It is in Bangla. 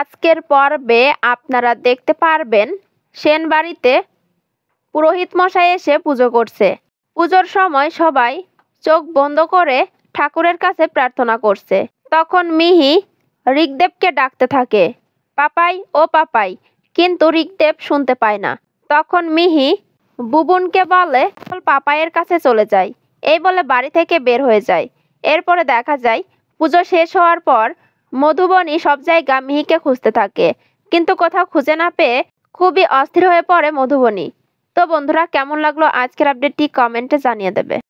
আজকের পর্বে আপনারা দেখতে পারবেন সেন বাড়িতে পুরোহিত মশাই এসে পুজো করছে পুজোর সময় সবাই চোখ বন্ধ করে ঠাকুরের কাছে প্রার্থনা করছে তখন মিহি ঋগদেবকে ডাকতে থাকে পাপাই ও পাপাই কিন্তু ঋগদেব শুনতে পায় না তখন মিহি বুবুনকে বলে পাপাইয়ের কাছে চলে যায় এই বলে বাড়ি থেকে বের হয়ে যায় এরপরে দেখা যায় পুজো শেষ হওয়ার পর মধুবন সব জায়গা মিহিকে খুঁজতে থাকে কিন্তু কোথাও খুঁজে না পেয়ে খুবই অস্থির হয়ে পড়ে মধুবনী তো বন্ধুরা কেমন লাগলো আজকের আপডেটটি কমেন্টে জানিয়ে দেবে